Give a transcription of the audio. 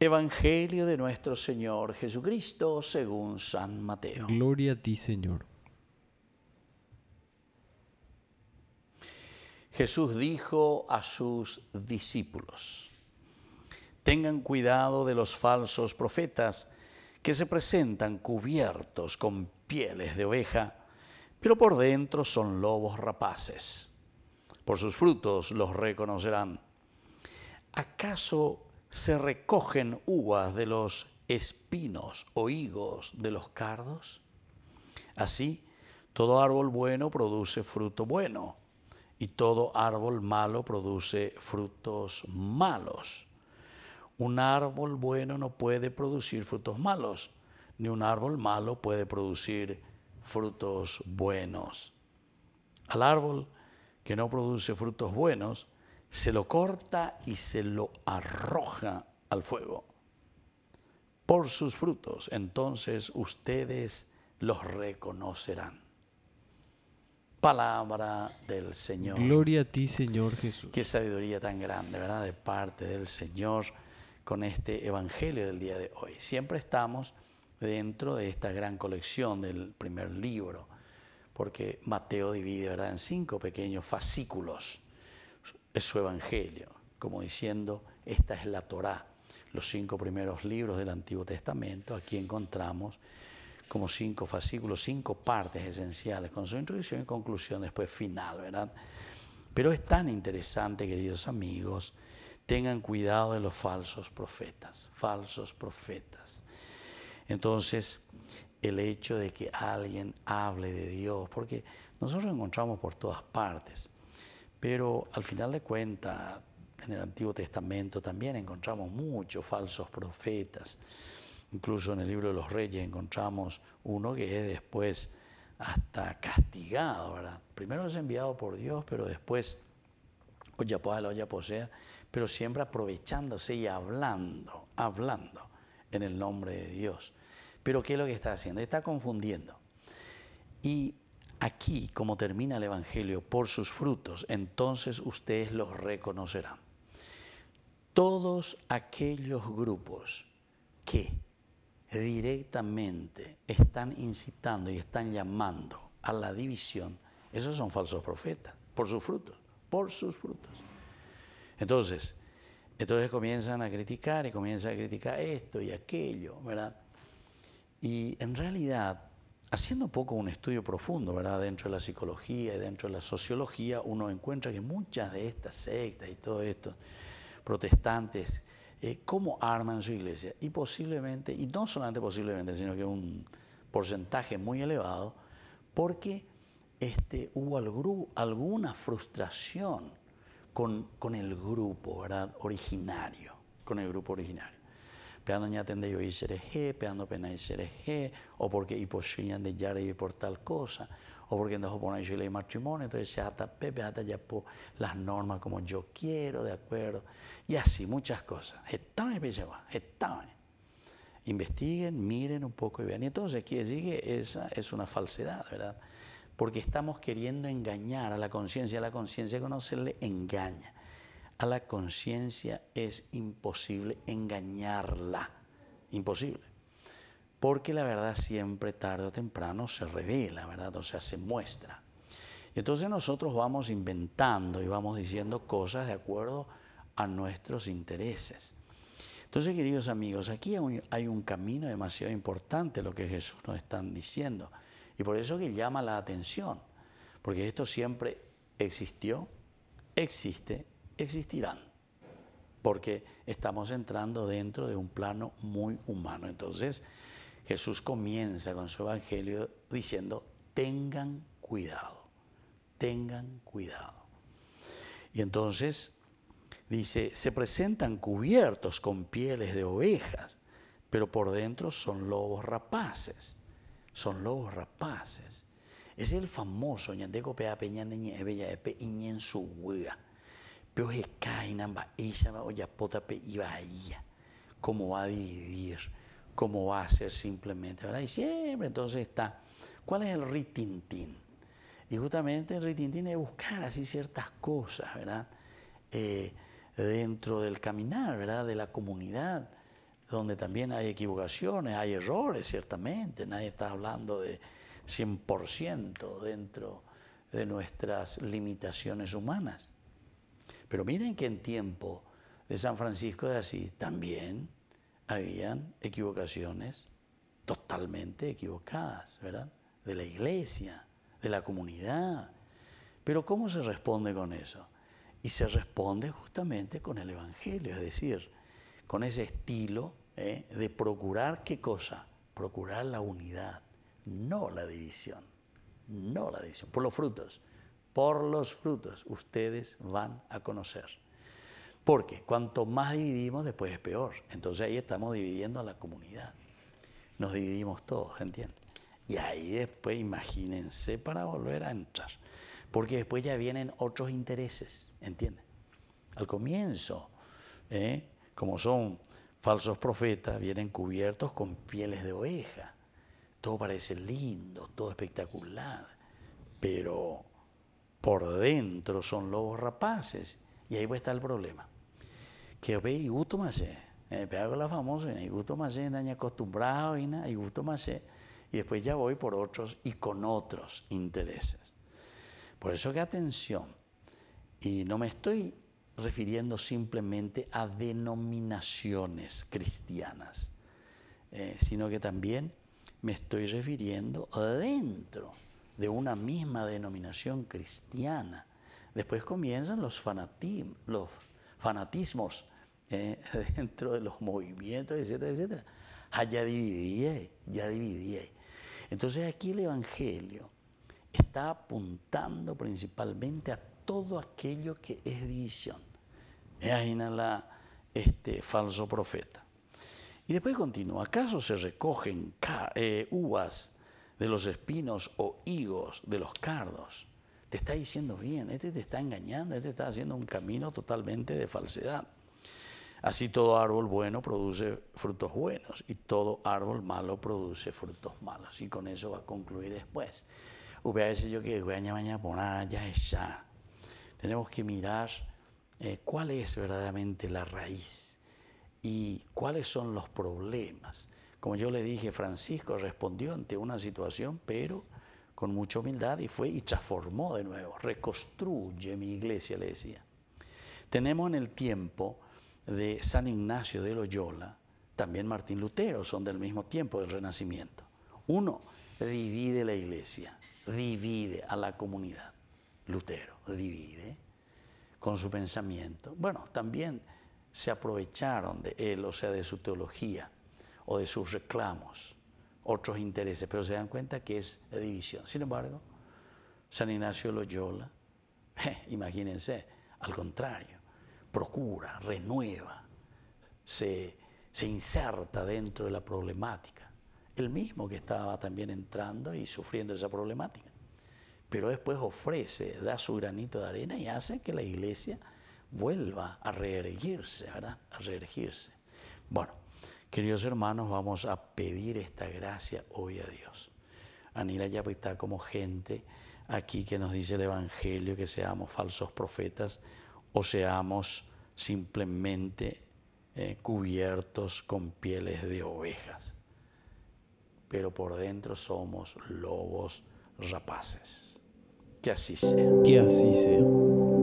Evangelio de nuestro Señor Jesucristo según San Mateo. Gloria a ti, Señor. Jesús dijo a sus discípulos, tengan cuidado de los falsos profetas que se presentan cubiertos con pieles de oveja, pero por dentro son lobos rapaces. Por sus frutos los reconocerán. ¿Acaso se recogen uvas de los espinos o higos de los cardos? Así, todo árbol bueno produce fruto bueno y todo árbol malo produce frutos malos. Un árbol bueno no puede producir frutos malos, ni un árbol malo puede producir frutos buenos. Al árbol que no produce frutos buenos, se lo corta y se lo arroja al fuego. Por sus frutos entonces ustedes los reconocerán. Palabra del Señor. Gloria a ti, Señor Jesús. Qué sabiduría tan grande, ¿verdad? De parte del Señor con este Evangelio del día de hoy. Siempre estamos dentro de esta gran colección del primer libro, porque Mateo divide, ¿verdad?, en cinco pequeños fascículos es su evangelio, como diciendo, esta es la Torá. Los cinco primeros libros del Antiguo Testamento, aquí encontramos como cinco fascículos, cinco partes esenciales, con su introducción y conclusión después final, ¿verdad? Pero es tan interesante, queridos amigos, tengan cuidado de los falsos profetas, falsos profetas. Entonces, el hecho de que alguien hable de Dios, porque nosotros encontramos por todas partes. Pero al final de cuentas, en el Antiguo Testamento también encontramos muchos falsos profetas. Incluso en el libro de los reyes encontramos uno que es después hasta castigado, ¿verdad? Primero es enviado por Dios, pero después, ya pues la ya posea, pues pero siempre aprovechándose y hablando, hablando en el nombre de Dios. Pero ¿qué es lo que está haciendo? Está confundiendo. Y Aquí, como termina el Evangelio, por sus frutos, entonces ustedes los reconocerán. Todos aquellos grupos que directamente están incitando y están llamando a la división, esos son falsos profetas, por sus frutos, por sus frutos. Entonces, entonces comienzan a criticar y comienzan a criticar esto y aquello, ¿verdad? Y en realidad Haciendo un poco un estudio profundo, ¿verdad? Dentro de la psicología y dentro de la sociología, uno encuentra que muchas de estas sectas y todo estos protestantes, eh, cómo arman su iglesia. Y posiblemente, y no solamente posiblemente, sino que un porcentaje muy elevado, porque este, hubo alguna frustración con, con el grupo, ¿verdad? Originario, con el grupo originario ya atende yo ICRG, peano pena G, o porque hiposhiñan de yare por tal cosa, o porque no ponen yo ley matrimonio, entonces se ata pepe, ata ya por las normas como yo quiero, de acuerdo, y así muchas cosas. Están están. Investiguen, miren un poco y vean. Y entonces quiere decir que esa es una falsedad, ¿verdad? Porque estamos queriendo engañar a la conciencia, a la conciencia que conocerle engaña. A la conciencia es imposible engañarla, imposible. Porque la verdad siempre, tarde o temprano, se revela, ¿verdad? O sea, se muestra. entonces nosotros vamos inventando y vamos diciendo cosas de acuerdo a nuestros intereses. Entonces, queridos amigos, aquí hay un camino demasiado importante lo que Jesús nos está diciendo. Y por eso que llama la atención, porque esto siempre existió, existe existirán, porque estamos entrando dentro de un plano muy humano. Entonces Jesús comienza con su evangelio diciendo, tengan cuidado, tengan cuidado. Y entonces dice, se presentan cubiertos con pieles de ovejas, pero por dentro son lobos rapaces, son lobos rapaces. Es el famoso ñandeco peña e, e, su ella va a potape y Bahía, cómo va a dividir, cómo va a ser simplemente, ¿verdad? Y siempre entonces está, ¿cuál es el ritintín? Y justamente el ritintín es buscar así ciertas cosas, ¿verdad? Eh, dentro del caminar, ¿verdad? De la comunidad, donde también hay equivocaciones, hay errores, ciertamente, nadie está hablando de 100% dentro de nuestras limitaciones humanas. Pero miren que en tiempo de San Francisco de Asís también habían equivocaciones totalmente equivocadas, ¿verdad? De la iglesia, de la comunidad. Pero ¿cómo se responde con eso? Y se responde justamente con el Evangelio, es decir, con ese estilo ¿eh? de procurar qué cosa? Procurar la unidad, no la división, no la división, por los frutos. Por los frutos ustedes van a conocer. Porque cuanto más dividimos, después es peor. Entonces ahí estamos dividiendo a la comunidad. Nos dividimos todos, ¿entienden? Y ahí después imagínense para volver a entrar. Porque después ya vienen otros intereses, ¿entienden? Al comienzo, ¿eh? como son falsos profetas, vienen cubiertos con pieles de oveja. Todo parece lindo, todo espectacular, pero por dentro son lobos rapaces. Y ahí va a estar el problema. Que ve y gusto más, eh, la famosa, y gusto más, daña acostumbrado, y gusto más, y después ya voy por otros y con otros intereses. Por eso que atención, y no me estoy refiriendo simplemente a denominaciones cristianas, eh, sino que también me estoy refiriendo adentro de una misma denominación cristiana. Después comienzan los, los fanatismos eh, dentro de los movimientos, etcétera, etcétera. Ah, ya dividí, eh, ya dividí. Eh. Entonces aquí el Evangelio está apuntando principalmente a todo aquello que es división. la este falso profeta. Y después continúa, ¿acaso se recogen uvas de los espinos o higos de los cardos. Te está diciendo bien, este te está engañando, este está haciendo un camino totalmente de falsedad. Así todo árbol bueno produce frutos buenos y todo árbol malo produce frutos malos. Y con eso va a concluir después. Hubiese yo que ya es ya. Tenemos que mirar eh, cuál es verdaderamente la raíz y cuáles son los problemas. Como yo le dije, Francisco respondió ante una situación, pero con mucha humildad y fue y transformó de nuevo, reconstruye mi iglesia, le decía. Tenemos en el tiempo de San Ignacio de Loyola, también Martín Lutero, son del mismo tiempo del Renacimiento. Uno, divide la iglesia, divide a la comunidad. Lutero divide con su pensamiento. Bueno, también se aprovecharon de él, o sea, de su teología o de sus reclamos, otros intereses, pero se dan cuenta que es división. Sin embargo, San Ignacio Loyola, imagínense, al contrario, procura, renueva, se, se inserta dentro de la problemática. El mismo que estaba también entrando y sufriendo esa problemática. Pero después ofrece, da su granito de arena y hace que la iglesia vuelva a reerguirse, ¿verdad? A reergirse. Bueno, Queridos hermanos, vamos a pedir esta gracia hoy a Dios. Anila está como gente aquí que nos dice el Evangelio, que seamos falsos profetas o seamos simplemente eh, cubiertos con pieles de ovejas. Pero por dentro somos lobos rapaces. Que así sea. Que así sea.